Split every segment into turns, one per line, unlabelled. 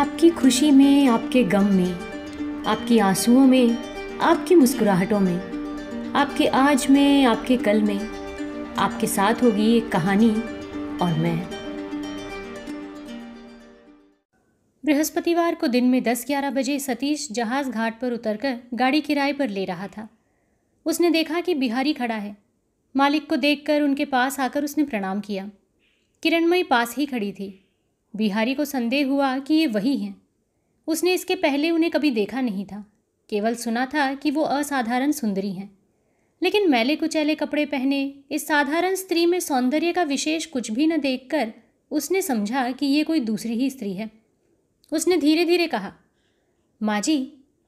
आपकी खुशी में आपके गम में आपकी आंसुओं में आपकी मुस्कुराहटों में आपके आज में आपके कल में आपके साथ होगी एक कहानी और मैं बृहस्पतिवार को दिन में 10-11 बजे सतीश जहाज घाट पर उतरकर गाड़ी किराए पर ले रहा था उसने देखा कि बिहारी खड़ा है मालिक को देखकर उनके पास आकर उसने प्रणाम किया किरणमयी पास ही खड़ी थी बिहारी को संदेह हुआ कि ये वही हैं उसने इसके पहले उन्हें कभी देखा नहीं था केवल सुना था कि वो असाधारण सुंदरी हैं लेकिन मैले कुचैले कपड़े पहने इस साधारण स्त्री में सौंदर्य का विशेष कुछ भी न देखकर उसने समझा कि ये कोई दूसरी ही स्त्री है उसने धीरे धीरे कहा माँ जी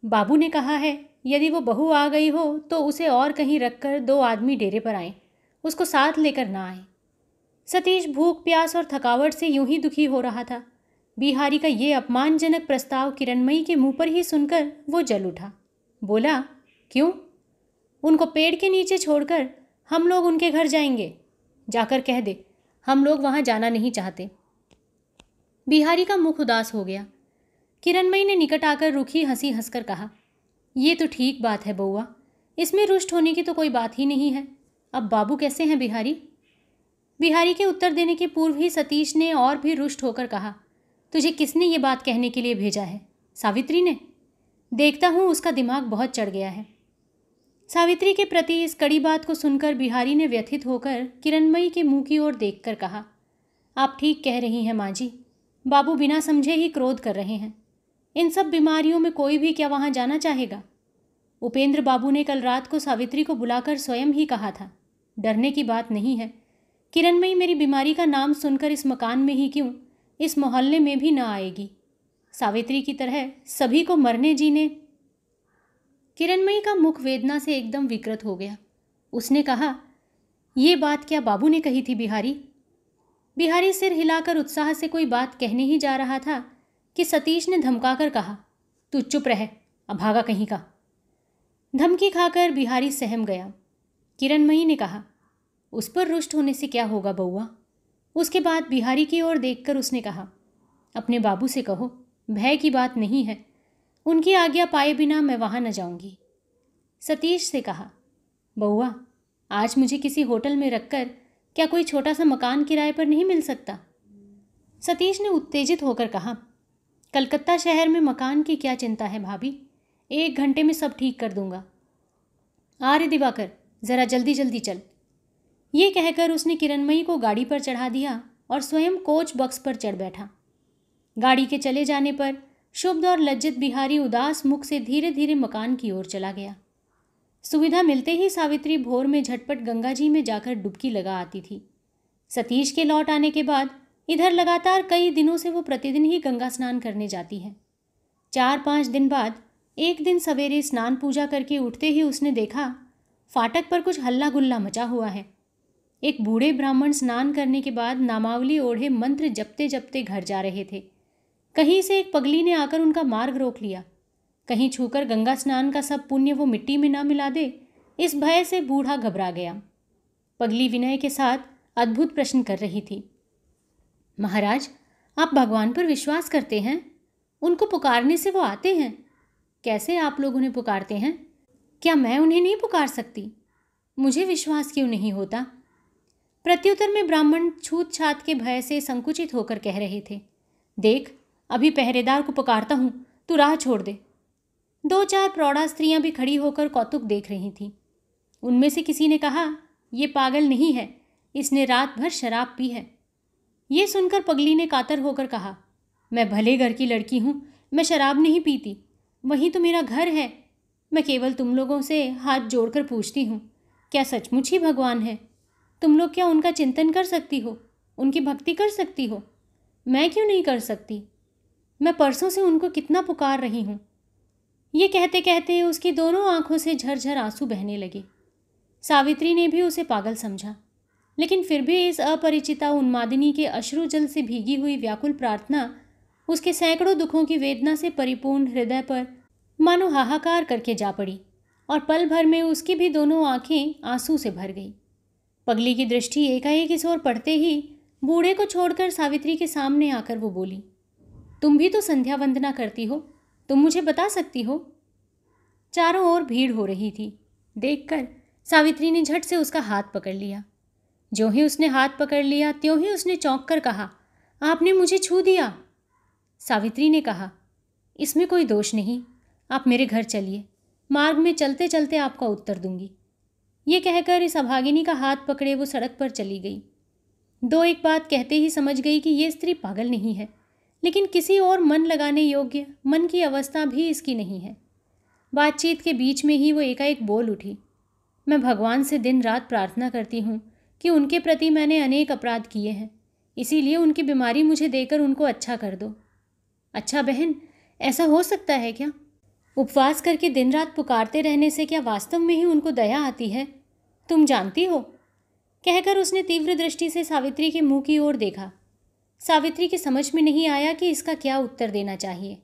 बाबू ने कहा है यदि वो बहू आ गई हो तो उसे और कहीं रखकर दो आदमी डेरे पर आए उसको साथ लेकर ना आए सतीश भूख प्यास और थकावट से यूं ही दुखी हो रहा था बिहारी का ये अपमानजनक प्रस्ताव किरणमयी के मुंह पर ही सुनकर वो जल उठा बोला क्यों उनको पेड़ के नीचे छोड़कर हम लोग उनके घर जाएंगे जाकर कह दे हम लोग वहाँ जाना नहीं चाहते बिहारी का मुख उदास हो गया किरणमयी ने निकट आकर रुखी हंसी हंसकर कहा ये तो ठीक बात है बउआ इसमें रुष्ट होने की तो कोई बात ही नहीं है अब बाबू कैसे हैं बिहारी बिहारी के उत्तर देने के पूर्व ही सतीश ने और भी रुष्ट होकर कहा तुझे किसने ये बात कहने के लिए भेजा है सावित्री ने देखता हूँ उसका दिमाग बहुत चढ़ गया है सावित्री के प्रति इस कड़ी बात को सुनकर बिहारी ने व्यथित होकर किरणमयी के मुंह की ओर देखकर कहा आप ठीक कह रही हैं माँ जी बाबू बिना समझे ही क्रोध कर रहे हैं इन सब बीमारियों में कोई भी क्या वहाँ जाना चाहेगा उपेंद्र बाबू ने कल रात को सावित्री को बुलाकर स्वयं ही कहा था डरने की बात नहीं है किरणमयी मेरी बीमारी का नाम सुनकर इस मकान में ही क्यों इस मोहल्ले में भी ना आएगी सावित्री की तरह सभी को मरने जीने किरणमयी का मुख वेदना से एकदम विकृत हो गया उसने कहा ये बात क्या बाबू ने कही थी बिहारी बिहारी सिर हिलाकर उत्साह से कोई बात कहने ही जा रहा था कि सतीश ने धमकाकर कहा तू चुप रह अभागा कहीं का धमकी खाकर बिहारी सहम गया किरणमयी ने कहा उस पर रुष्ट होने से क्या होगा बउआ उसके बाद बिहारी की ओर देखकर उसने कहा अपने बाबू से कहो भय की बात नहीं है उनकी आज्ञा पाए बिना मैं वहाँ न जाऊँगी सतीश से कहा बउआ आज मुझे किसी होटल में रखकर क्या कोई छोटा सा मकान किराए पर नहीं मिल सकता सतीश ने उत्तेजित होकर कहा कलकत्ता शहर में मकान की क्या चिंता है भाभी एक घंटे में सब ठीक कर दूंगा आर्य दिवाकर ज़रा जल्दी जल्दी चल ये कहकर उसने किरणमयी को गाड़ी पर चढ़ा दिया और स्वयं कोच बक्स पर चढ़ बैठा गाड़ी के चले जाने पर शुभ्ध और लज्जित बिहारी उदास मुख से धीरे धीरे मकान की ओर चला गया सुविधा मिलते ही सावित्री भोर में झटपट गंगा जी में जाकर डुबकी लगा आती थी सतीश के लौट आने के बाद इधर लगातार कई दिनों से वो प्रतिदिन ही गंगा स्नान करने जाती है चार पाँच दिन बाद एक दिन सवेरे स्नान पूजा करके उठते ही उसने देखा फाटक पर कुछ हल्ला गुल्ला मचा हुआ है एक बूढ़े ब्राह्मण स्नान करने के बाद नामावली ओढ़े मंत्र जपते जपते घर जा रहे थे कहीं से एक पगली ने आकर उनका मार्ग रोक लिया कहीं छूकर गंगा स्नान का सब पुण्य वो मिट्टी में ना मिला दे इस भय से बूढ़ा घबरा गया पगली विनय के साथ अद्भुत प्रश्न कर रही थी महाराज आप भगवान पर विश्वास करते हैं उनको पुकारने से वो आते हैं कैसे आप लोग उन्हें पुकारते हैं क्या मैं उन्हें नहीं पुकार सकती मुझे विश्वास क्यों नहीं होता प्रत्युत्तर में ब्राह्मण छूत छात के भय से संकुचित होकर कह रहे थे देख अभी पहरेदार को पुकारता हूँ तू राह छोड़ दे दो चार प्रौढ़ा स्त्रियां भी खड़ी होकर कौतुक देख रही थीं उनमें से किसी ने कहा ये पागल नहीं है इसने रात भर शराब पी है ये सुनकर पगली ने कातर होकर कहा मैं भले घर की लड़की हूँ मैं शराब नहीं पीती वहीं तो मेरा घर है मैं केवल तुम लोगों से हाथ जोड़कर पूछती हूँ क्या सचमुच ही भगवान है तुम लोग क्या उनका चिंतन कर सकती हो उनकी भक्ति कर सकती हो मैं क्यों नहीं कर सकती मैं परसों से उनको कितना पुकार रही हूँ ये कहते कहते उसकी दोनों आंखों से झरझर आंसू बहने लगे सावित्री ने भी उसे पागल समझा लेकिन फिर भी इस अपरिचिता उन्मादिनी के अश्रु जल से भीगी हुई व्याकुल प्रार्थना उसके सैकड़ों दुखों की वेदना से परिपूर्ण हृदय पर मानो हाहाकार करके जा पड़ी और पल भर में उसकी भी दोनों आंखें आंसू से भर गईं पगली की दृष्टि एकाएक इस ओर पड़ते ही बूढ़े को छोड़कर सावित्री के सामने आकर वो बोली तुम भी तो संध्या वंदना करती हो तुम मुझे बता सकती हो चारों ओर भीड़ हो रही थी देखकर सावित्री ने झट से उसका हाथ पकड़ लिया जो ही उसने हाथ पकड़ लिया त्यों ही उसने चौंक कर कहा आपने मुझे छू दिया सावित्री ने कहा इसमें कोई दोष नहीं आप मेरे घर चलिए मार्ग में चलते चलते आपका उत्तर दूंगी ये कहकर इस अभागिनी का हाथ पकड़े वो सड़क पर चली गई दो एक बात कहते ही समझ गई कि ये स्त्री पागल नहीं है लेकिन किसी और मन लगाने योग्य मन की अवस्था भी इसकी नहीं है बातचीत के बीच में ही वो एकाएक बोल उठी मैं भगवान से दिन रात प्रार्थना करती हूँ कि उनके प्रति मैंने अनेक अपराध किए हैं इसीलिए उनकी बीमारी मुझे देकर उनको अच्छा कर दो अच्छा बहन ऐसा हो सकता है क्या उपवास करके दिन रात पुकारते रहने से क्या वास्तव में ही उनको दया आती है तुम जानती हो कहकर उसने तीव्र दृष्टि से सावित्री के मुंह की ओर देखा सावित्री के समझ में नहीं आया कि इसका क्या उत्तर देना चाहिए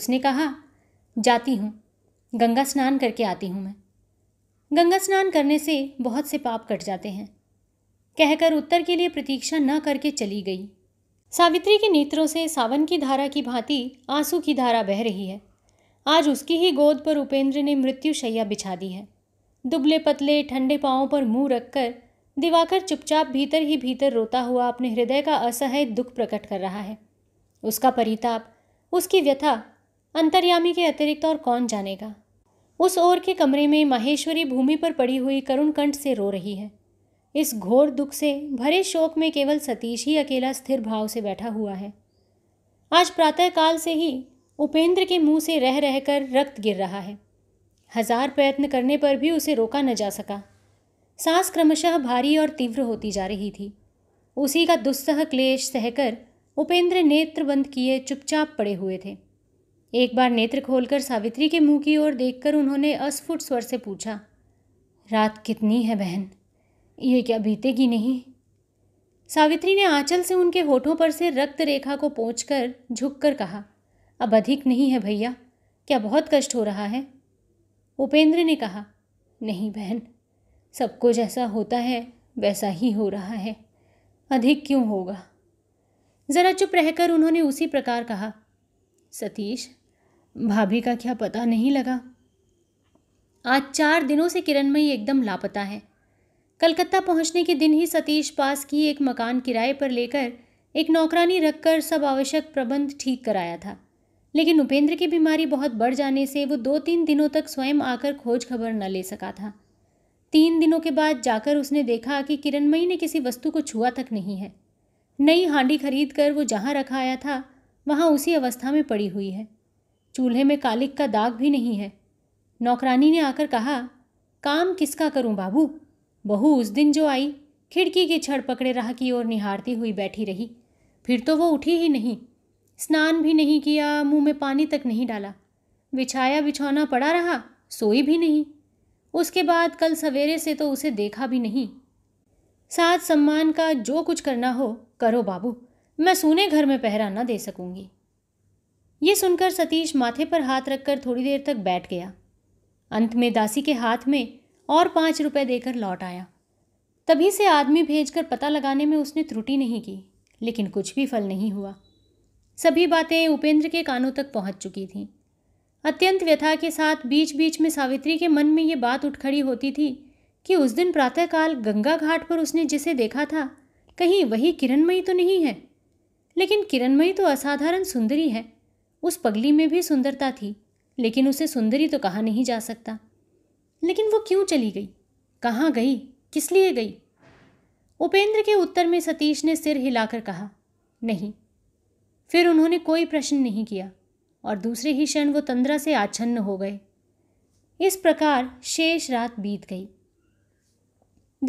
उसने कहा जाती हूँ गंगा स्नान करके आती हूँ मैं गंगा स्नान करने से बहुत से पाप कट जाते हैं कहकर उत्तर के लिए प्रतीक्षा न करके चली गई सावित्री के नेत्रों से सावन की धारा की भांति आंसू की धारा बह रही है आज उसकी ही गोद पर उपेंद्र ने मृत्युशैया बिछा दी है दुबले पतले ठंडे पाँव पर मुंह रखकर दिवाकर चुपचाप भीतर ही भीतर रोता हुआ अपने हृदय का असहय दुख प्रकट कर रहा है उसका परिताप उसकी व्यथा अंतर्यामी के अतिरिक्त और कौन जानेगा उस ओर के कमरे में माहेश्वरी भूमि पर पड़ी हुई करुण कंठ से रो रही है इस घोर दुख से भरे शोक में केवल सतीश ही अकेला स्थिर भाव से बैठा हुआ है आज प्रातःकाल से ही उपेंद्र के मुंह से रह रहकर रक्त गिर रहा है हजार प्रयत्न करने पर भी उसे रोका न जा सका सांस क्रमशः भारी और तीव्र होती जा रही थी उसी का दुस्सह क्लेश सहकर उपेंद्र नेत्र बंद किए चुपचाप पड़े हुए थे एक बार नेत्र खोलकर सावित्री के मुंह की ओर देखकर उन्होंने अस्फुट स्वर से पूछा रात कितनी है बहन ये क्या बीतेगी नहीं सावित्री ने आंचल से उनके होठों पर से रक्त रेखा को पहुँच झुककर कहा अब अधिक नहीं है भैया क्या बहुत कष्ट हो रहा है उपेंद्र ने कहा नहीं बहन सबको जैसा होता है वैसा ही हो रहा है अधिक क्यों होगा ज़रा चुप रहकर उन्होंने उसी प्रकार कहा सतीश भाभी का क्या पता नहीं लगा आज चार दिनों से किरणमयी एकदम लापता है कलकत्ता पहुंचने के दिन ही सतीश पास की एक मकान किराए पर लेकर एक नौकरानी रखकर सब आवश्यक प्रबंध ठीक कराया था लेकिन उपेंद्र की बीमारी बहुत बढ़ जाने से वो दो तीन दिनों तक स्वयं आकर खोज खबर न ले सका था तीन दिनों के बाद जाकर उसने देखा कि किरणमयी ने किसी वस्तु को छुआ तक नहीं है नई हांडी खरीद कर वो जहाँ रखा आया था वहाँ उसी अवस्था में पड़ी हुई है चूल्हे में कालिक का दाग भी नहीं है नौकरानी ने आकर कहा काम किसका करूं बाबू बहू उस दिन जो आई खिड़की की छड़ पकड़े राह की ओर निहारती हुई बैठी रही फिर तो वो उठी ही नहीं स्नान भी नहीं किया मुंह में पानी तक नहीं डाला बिछाया बिछौना पड़ा रहा सोई भी नहीं उसके बाद कल सवेरे से तो उसे देखा भी नहीं साथ सम्मान का जो कुछ करना हो करो बाबू मैं सुने घर में पहरा ना दे सकूंगी ये सुनकर सतीश माथे पर हाथ रखकर थोड़ी देर तक बैठ गया अंत में दासी के हाथ में और पाँच रुपए देकर लौट आया तभी से आदमी भेजकर पता लगाने में उसने त्रुटि नहीं की लेकिन कुछ भी फल नहीं हुआ सभी बातें उपेंद्र के कानों तक पहुंच चुकी थीं अत्यंत व्यथा के साथ बीच बीच में सावित्री के मन में ये बात उठ खड़ी होती थी कि उस दिन प्रातःकाल गंगा घाट पर उसने जिसे देखा था कहीं वही किरणमयी तो नहीं है लेकिन किरणमयी तो असाधारण सुंदरी है उस पगली में भी सुंदरता थी लेकिन उसे सुंदरी तो कहा नहीं जा सकता लेकिन वो क्यों चली गई कहाँ गई किस लिए गई उपेंद्र के उत्तर में सतीश ने सिर हिलाकर कहा नहीं फिर उन्होंने कोई प्रश्न नहीं किया और दूसरे ही क्षण वो तंद्रा से आच्छन्न हो गए इस प्रकार शेष रात बीत गई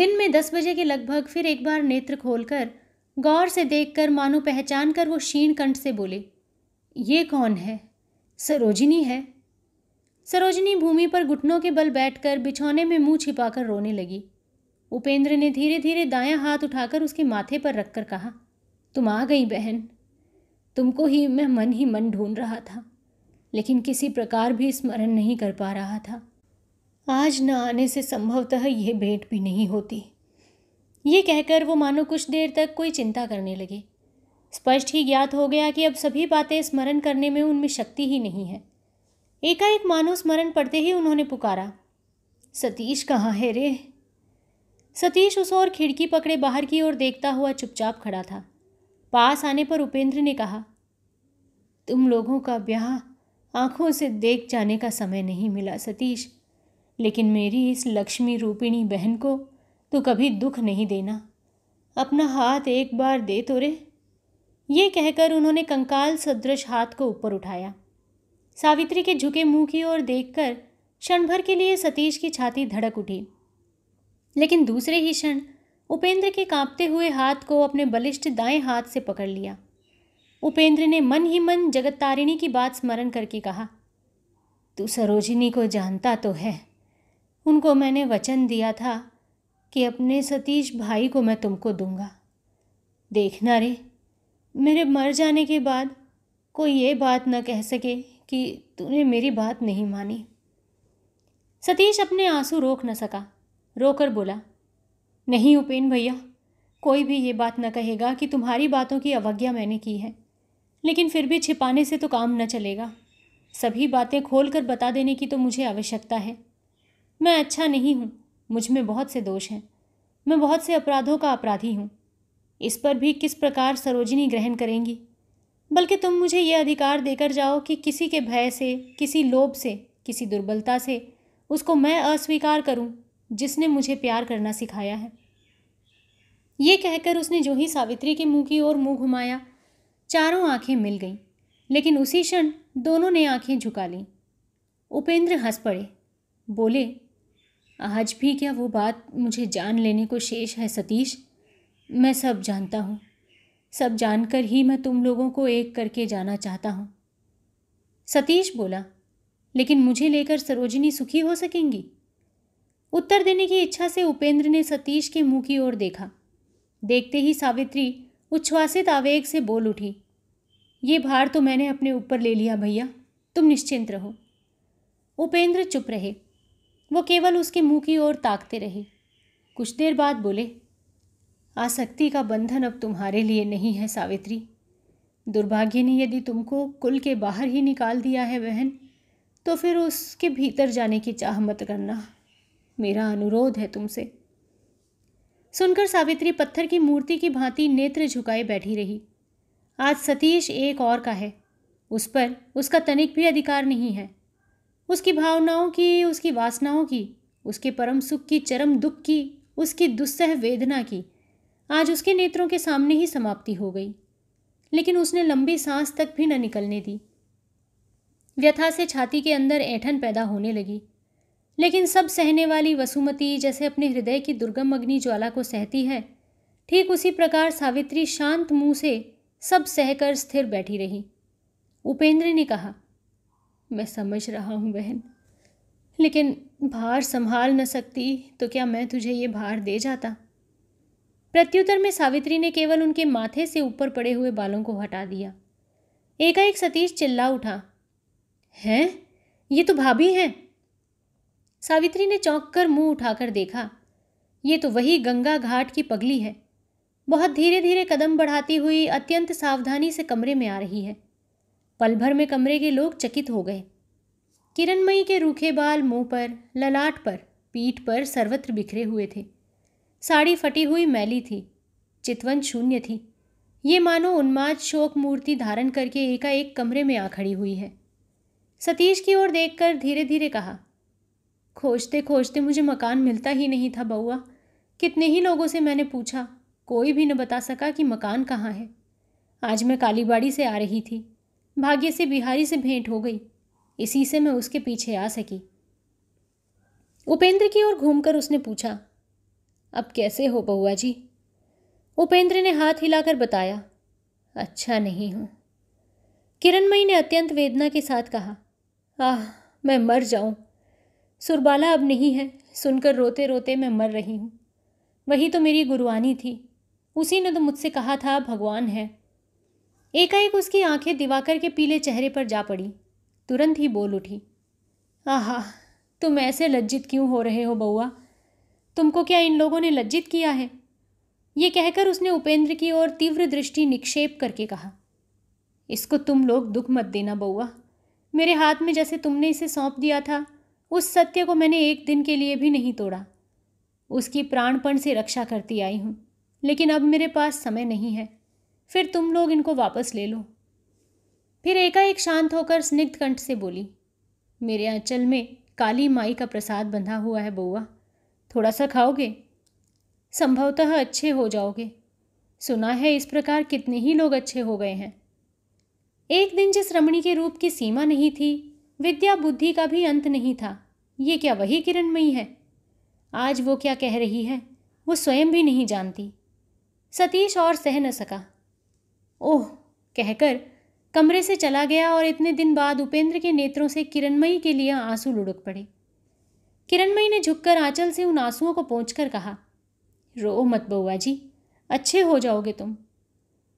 दिन में दस बजे के लगभग फिर एक बार नेत्र खोलकर गौर से देखकर मानो पहचान कर वो क्षीण कंठ से बोले ये कौन है सरोजिनी है सरोजिनी भूमि पर घुटनों के बल बैठकर बिछौने में मुंह छिपाकर रोने लगी उपेंद्र ने धीरे धीरे दायां हाथ उठाकर उसके माथे पर रखकर कहा तुम आ गई बहन तुमको ही मैं मन ही मन ढूंढ रहा था लेकिन किसी प्रकार भी स्मरण नहीं कर पा रहा था आज न आने से संभवतः यह भेंट भी नहीं होती ये कहकर वो मानो कुछ देर तक कोई चिंता करने लगे स्पष्ट ही ज्ञात हो गया कि अब सभी बातें स्मरण करने में उनमें शक्ति ही नहीं है एकाएक मानो स्मरण पड़ते ही उन्होंने पुकारा सतीश कहाँ है रे सतीश उस और खिड़की पकड़े बाहर की ओर देखता हुआ चुपचाप खड़ा था पास आने पर उपेंद्र ने कहा तुम लोगों का ब्याह आंखों से देख जाने का समय नहीं मिला सतीश लेकिन मेरी इस लक्ष्मी रूपिणी बहन को तो कभी दुख नहीं देना अपना हाथ एक बार दे तो रे ये कहकर उन्होंने कंकाल सदृश हाथ को ऊपर उठाया सावित्री के झुके मुंह की ओर देखकर क्षण भर के लिए सतीश की छाती धड़क उठी लेकिन दूसरे ही क्षण उपेंद्र के कांपते हुए हाथ को अपने बलिष्ठ दाएं हाथ से पकड़ लिया उपेंद्र ने मन ही मन जगत तारिणी की बात स्मरण करके कहा तू सरोजिनी को जानता तो है उनको मैंने वचन दिया था कि अपने सतीश भाई को मैं तुमको दूंगा देखना रे मेरे मर जाने के बाद कोई ये बात न कह सके कि तूने मेरी बात नहीं मानी सतीश अपने आंसू रोक न सका रोकर बोला नहीं उपेन भैया कोई भी ये बात न कहेगा कि तुम्हारी बातों की अवज्ञा मैंने की है लेकिन फिर भी छिपाने से तो काम न चलेगा सभी बातें खोल कर बता देने की तो मुझे आवश्यकता है मैं अच्छा नहीं हूँ मुझ में बहुत से दोष हैं मैं बहुत से अपराधों का अपराधी हूँ इस पर भी किस प्रकार सरोजिनी ग्रहण करेंगी बल्कि तुम मुझे यह अधिकार देकर जाओ कि किसी के भय से किसी लोभ से किसी दुर्बलता से उसको मैं अस्वीकार करूं जिसने मुझे प्यार करना सिखाया है ये कहकर उसने जो ही सावित्री के मुंह की ओर मुंह घुमाया चारों आंखें मिल गईं लेकिन उसी क्षण दोनों ने आंखें झुका लीं उपेंद्र हंस पड़े बोले आज भी क्या वो बात मुझे जान लेने को शेष है सतीश मैं सब जानता हूँ सब जानकर ही मैं तुम लोगों को एक करके जाना चाहता हूँ सतीश बोला लेकिन मुझे लेकर सरोजिनी सुखी हो सकेंगी उत्तर देने की इच्छा से उपेंद्र ने सतीश के मुंह की ओर देखा देखते ही सावित्री उच्छ्वासित आवेग से बोल उठी ये भार तो मैंने अपने ऊपर ले लिया भैया तुम निश्चिंत रहो उपेंद्र चुप रहे वो केवल उसके मुंह की ओर ताकते रहे कुछ देर बाद बोले आसक्ति का बंधन अब तुम्हारे लिए नहीं है सावित्री दुर्भाग्य ने यदि तुमको कुल के बाहर ही निकाल दिया है बहन तो फिर उसके भीतर जाने की चाह मत करना मेरा अनुरोध है तुमसे सुनकर सावित्री पत्थर की मूर्ति की भांति नेत्र झुकाए बैठी रही आज सतीश एक और का है उस पर उसका तनिक भी अधिकार नहीं है उसकी भावनाओं की उसकी वासनाओं की उसके परम सुख की चरम दुख की उसकी दुस्सह वेदना की आज उसके नेत्रों के सामने ही समाप्ति हो गई लेकिन उसने लंबी सांस तक भी न निकलने दी व्यथा से छाती के अंदर ऐठन पैदा होने लगी लेकिन सब सहने वाली वसुमती जैसे अपने हृदय की दुर्गम अग्नि ज्वाला को सहती है ठीक उसी प्रकार सावित्री शांत मुंह से सब सहकर स्थिर बैठी रही उपेंद्र ने कहा मैं समझ रहा हूँ बहन लेकिन भार संभाल न सकती तो क्या मैं तुझे ये भार दे जाता प्रत्युत्तर में सावित्री ने केवल उनके माथे से ऊपर पड़े हुए बालों को हटा दिया एकाएक सतीश चिल्ला उठा हैं ये तो भाभी हैं सावित्री ने चौंक कर मुँह उठाकर देखा ये तो वही गंगा घाट की पगली है बहुत धीरे धीरे कदम बढ़ाती हुई अत्यंत सावधानी से कमरे में आ रही है पल भर में कमरे के लोग चकित हो गए किरणमयी के रूखे बाल मुंह पर ललाट पर पीठ पर सर्वत्र बिखरे हुए थे साड़ी फटी हुई मैली थी चितवन शून्य थी ये मानो उन्माद शोक मूर्ति धारण करके एकाएक कमरे में आ खड़ी हुई है सतीश की ओर देखकर धीरे धीरे कहा खोजते खोजते मुझे मकान मिलता ही नहीं था बउआ कितने ही लोगों से मैंने पूछा कोई भी न बता सका कि मकान कहाँ है आज मैं कालीबाड़ी से आ रही थी भाग्य से बिहारी से भेंट हो गई इसी से मैं उसके पीछे आ सकी उपेंद्र की ओर घूमकर उसने पूछा अब कैसे हो बउआ जी उपेंद्र ने हाथ हिलाकर बताया अच्छा नहीं हूँ किरणमयी ने अत्यंत वेदना के साथ कहा आह मैं मर जाऊँ सुरबाला अब नहीं है सुनकर रोते रोते मैं मर रही हूँ वही तो मेरी गुरुआनी थी उसी ने तो मुझसे कहा था भगवान है एकाएक उसकी आंखें दिवाकर के पीले चेहरे पर जा पड़ी तुरंत ही बोल उठी आहा तुम ऐसे लज्जित क्यों हो रहे हो बउआ तुमको क्या इन लोगों ने लज्जित किया है ये कहकर उसने उपेंद्र की ओर तीव्र दृष्टि निक्षेप करके कहा इसको तुम लोग दुख मत देना बउआ मेरे हाथ में जैसे तुमने इसे सौंप दिया था उस सत्य को मैंने एक दिन के लिए भी नहीं तोड़ा उसकी प्राणपण से रक्षा करती आई हूँ लेकिन अब मेरे पास समय नहीं है फिर तुम लोग इनको वापस ले लो फिर एकाएक शांत होकर स्निग्ध कंठ से बोली मेरे आंचल में काली माई का प्रसाद बंधा हुआ है बउआ थोड़ा सा खाओगे संभवतः अच्छे हो जाओगे सुना है इस प्रकार कितने ही लोग अच्छे हो गए हैं एक दिन जिस रमणी के रूप की सीमा नहीं थी विद्या बुद्धि का भी अंत नहीं था ये क्या वही किरणमयी है आज वो क्या कह रही है वो स्वयं भी नहीं जानती सतीश और सह न सका ओह कहकर कमरे से चला गया और इतने दिन बाद उपेंद्र के नेत्रों से किरणमयी के लिए आंसू लुढ़क पड़े किरणमयी ने झुककर आंचल से उन आंसुओं को पहुँच कहा रो मत बउआ जी अच्छे हो जाओगे तुम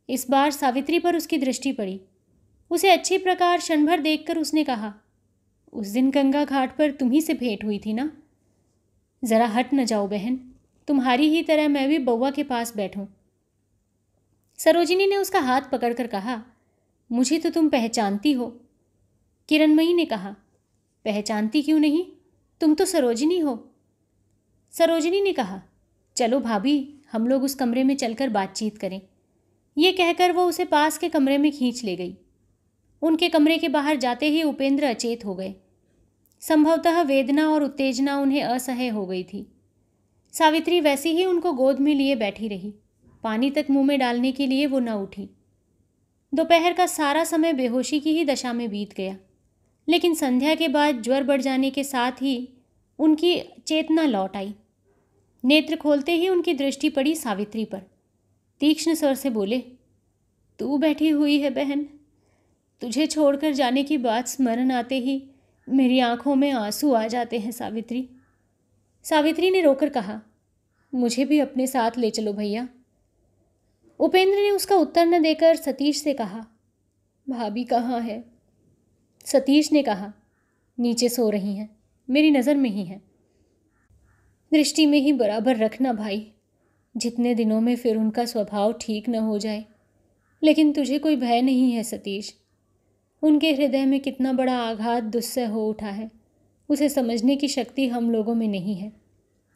इस बार सावित्री पर उसकी दृष्टि पड़ी उसे अच्छी प्रकार क्षणभर देखकर उसने कहा उस दिन गंगा घाट पर तुम्ही से भेंट हुई थी ना ज़रा हट न जाओ बहन तुम्हारी ही तरह मैं भी बउआ के पास बैठूं। सरोजिनी ने उसका हाथ पकड़कर कहा मुझे तो तुम पहचानती हो किरणमयी ने कहा पहचानती क्यों नहीं तुम तो सरोजिनी हो सरोजिनी ने कहा चलो भाभी हम लोग उस कमरे में चलकर बातचीत करें कह कहकर वो उसे पास के कमरे में खींच ले गई उनके कमरे के बाहर जाते ही उपेंद्र अचेत हो गए संभवतः वेदना और उत्तेजना उन्हें असह्य हो गई थी सावित्री वैसी ही उनको गोद में लिए बैठी रही पानी तक मुंह में डालने के लिए वो न उठी दोपहर का सारा समय बेहोशी की ही दशा में बीत गया लेकिन संध्या के बाद ज्वर बढ़ जाने के साथ ही उनकी चेतना लौट आई नेत्र खोलते ही उनकी दृष्टि पड़ी सावित्री पर तीक्ष्ण स्वर से बोले तू बैठी हुई है बहन तुझे छोड़कर जाने की बात स्मरण आते ही मेरी आंखों में आंसू आ जाते हैं सावित्री सावित्री ने रोकर कहा मुझे भी अपने साथ ले चलो भैया उपेंद्र ने उसका उत्तर न देकर सतीश से कहा भाभी कहाँ है सतीश ने कहा नीचे सो रही हैं मेरी नज़र में ही हैं दृष्टि में ही बराबर रखना भाई जितने दिनों में फिर उनका स्वभाव ठीक न हो जाए लेकिन तुझे कोई भय नहीं है सतीश उनके हृदय में कितना बड़ा आघात दुस्सह हो उठा है उसे समझने की शक्ति हम लोगों में नहीं है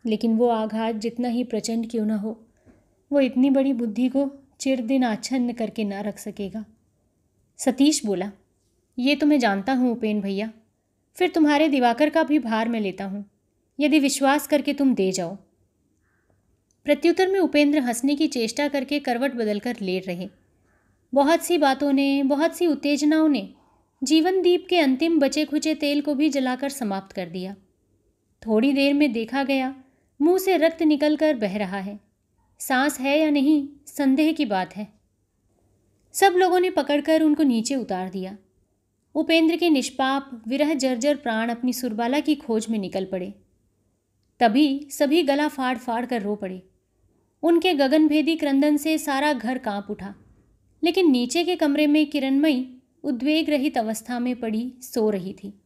लेकिन वो आघात जितना ही प्रचंड क्यों न हो वो इतनी बड़ी बुद्धि को चिरदिन आच्छन्न करके ना रख सकेगा सतीश बोला ये तो मैं जानता हूँ उपेन भैया फिर तुम्हारे दिवाकर का भी भार मैं लेता हूँ यदि विश्वास करके तुम दे जाओ प्रत्युत्तर में उपेंद्र हंसने की चेष्टा करके करवट बदलकर लेट रहे बहुत सी बातों ने बहुत सी उत्तेजनाओं ने जीवनदीप के अंतिम बचे खुचे तेल को भी जलाकर समाप्त कर दिया थोड़ी देर में देखा गया मुंह से रक्त निकलकर बह रहा है सांस है या नहीं संदेह की बात है सब लोगों ने पकड़कर उनको नीचे उतार दिया उपेंद्र के निष्पाप विरह जर्जर प्राण अपनी सुरबाला की खोज में निकल पड़े तभी सभी गला फाड़ फाड़ कर रो पड़े उनके गगनभेदी क्रंदन से सारा घर कांप उठा लेकिन नीचे के कमरे में किरणमयी उद्वेग रहित अवस्था में पड़ी सो रही थी